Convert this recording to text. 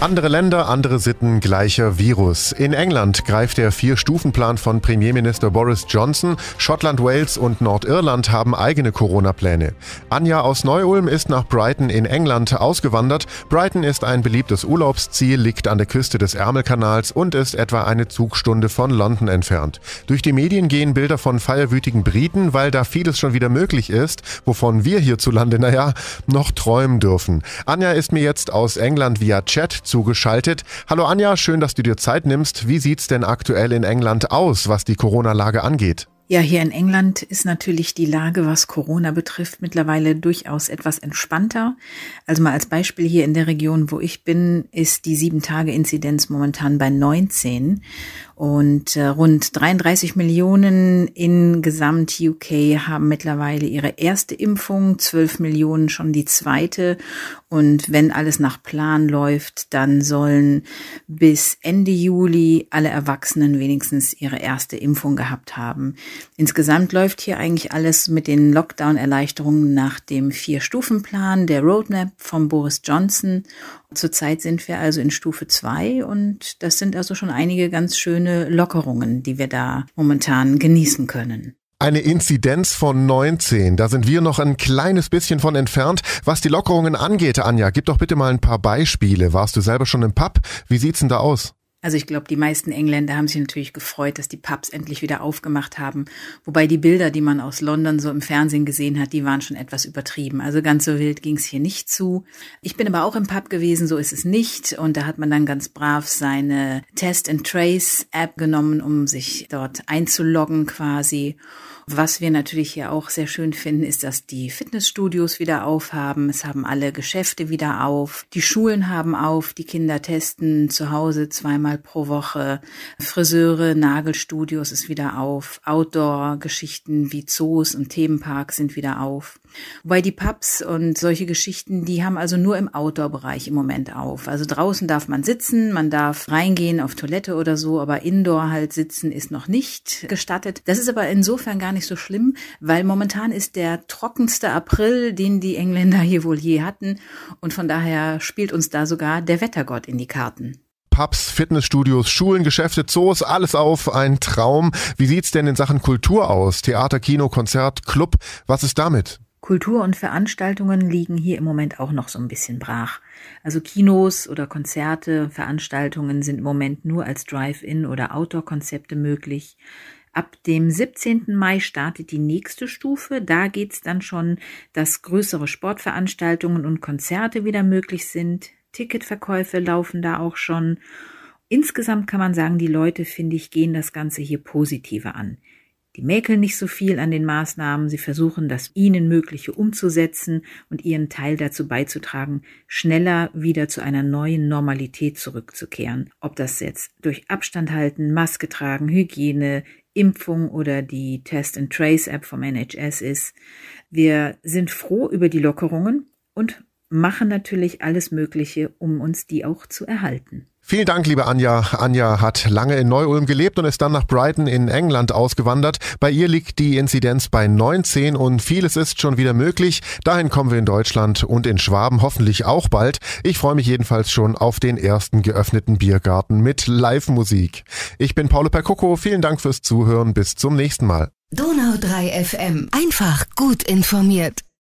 Andere Länder, andere Sitten, gleicher Virus. In England greift der Vier-Stufen-Plan von Premierminister Boris Johnson. Schottland, Wales und Nordirland haben eigene Corona-Pläne. Anja aus Neu-Ulm ist nach Brighton in England ausgewandert. Brighton ist ein beliebtes Urlaubsziel, liegt an der Küste des Ärmelkanals und ist etwa eine Zugstunde von London entfernt. Durch die Medien gehen Bilder von feierwütigen Briten, weil da vieles schon wieder möglich ist, wovon wir hierzulande, naja, noch träumen dürfen. Anja ist mir jetzt aus England via Chat zugeschaltet. Hallo Anja, schön, dass du dir Zeit nimmst. Wie sieht's denn aktuell in England aus, was die Corona-Lage angeht? Ja, hier in England ist natürlich die Lage, was Corona betrifft, mittlerweile durchaus etwas entspannter. Also mal als Beispiel hier in der Region, wo ich bin, ist die 7-Tage-Inzidenz momentan bei 19 und äh, rund 33 Millionen in gesamt UK haben mittlerweile ihre erste Impfung, 12 Millionen schon die zweite und wenn alles nach Plan läuft, dann sollen bis Ende Juli alle Erwachsenen wenigstens ihre erste Impfung gehabt haben. Insgesamt läuft hier eigentlich alles mit den Lockdown-Erleichterungen nach dem Vier-Stufen-Plan, der Roadmap von Boris Johnson. Zurzeit sind wir also in Stufe zwei und das sind also schon einige ganz schöne Lockerungen, die wir da momentan genießen können. Eine Inzidenz von 19. Da sind wir noch ein kleines bisschen von entfernt. Was die Lockerungen angeht, Anja, gib doch bitte mal ein paar Beispiele. Warst du selber schon im Pub? Wie sieht's denn da aus? Also ich glaube, die meisten Engländer haben sich natürlich gefreut, dass die Pubs endlich wieder aufgemacht haben. Wobei die Bilder, die man aus London so im Fernsehen gesehen hat, die waren schon etwas übertrieben. Also ganz so wild ging es hier nicht zu. Ich bin aber auch im Pub gewesen, so ist es nicht. Und da hat man dann ganz brav seine Test and Trace App genommen, um sich dort einzuloggen quasi. Was wir natürlich hier auch sehr schön finden, ist, dass die Fitnessstudios wieder aufhaben. Es haben alle Geschäfte wieder auf. Die Schulen haben auf. Die Kinder testen zu Hause zweimal zweimal pro Woche. Friseure, Nagelstudios ist wieder auf. Outdoor-Geschichten wie Zoos und Themenparks sind wieder auf. Wobei die Pubs und solche Geschichten, die haben also nur im Outdoor-Bereich im Moment auf. Also draußen darf man sitzen, man darf reingehen auf Toilette oder so, aber Indoor halt sitzen ist noch nicht gestattet. Das ist aber insofern gar nicht so schlimm, weil momentan ist der trockenste April, den die Engländer hier wohl je hatten. Und von daher spielt uns da sogar der Wettergott in die Karten. Pubs, Fitnessstudios, Schulen, Geschäfte, Zoos, alles auf. Ein Traum. Wie sieht's denn in Sachen Kultur aus? Theater, Kino, Konzert, Club. Was ist damit? Kultur und Veranstaltungen liegen hier im Moment auch noch so ein bisschen brach. Also Kinos oder Konzerte, Veranstaltungen sind im Moment nur als Drive-in oder Outdoor-Konzepte möglich. Ab dem 17. Mai startet die nächste Stufe. Da geht es dann schon, dass größere Sportveranstaltungen und Konzerte wieder möglich sind. Ticketverkäufe laufen da auch schon. Insgesamt kann man sagen, die Leute, finde ich, gehen das Ganze hier positiver an. Die mäkeln nicht so viel an den Maßnahmen, sie versuchen das ihnen Mögliche umzusetzen und ihren Teil dazu beizutragen, schneller wieder zu einer neuen Normalität zurückzukehren. Ob das jetzt durch Abstand halten, Maske tragen, Hygiene, Impfung oder die Test and Trace App vom NHS ist. Wir sind froh über die Lockerungen und machen natürlich alles Mögliche, um uns die auch zu erhalten. Vielen Dank, liebe Anja. Anja hat lange in Neu-Ulm gelebt und ist dann nach Brighton in England ausgewandert. Bei ihr liegt die Inzidenz bei 19 und vieles ist schon wieder möglich. Dahin kommen wir in Deutschland und in Schwaben hoffentlich auch bald. Ich freue mich jedenfalls schon auf den ersten geöffneten Biergarten mit Live-Musik. Ich bin Paolo Percoco. Vielen Dank fürs Zuhören. Bis zum nächsten Mal. Donau 3 FM. Einfach gut informiert.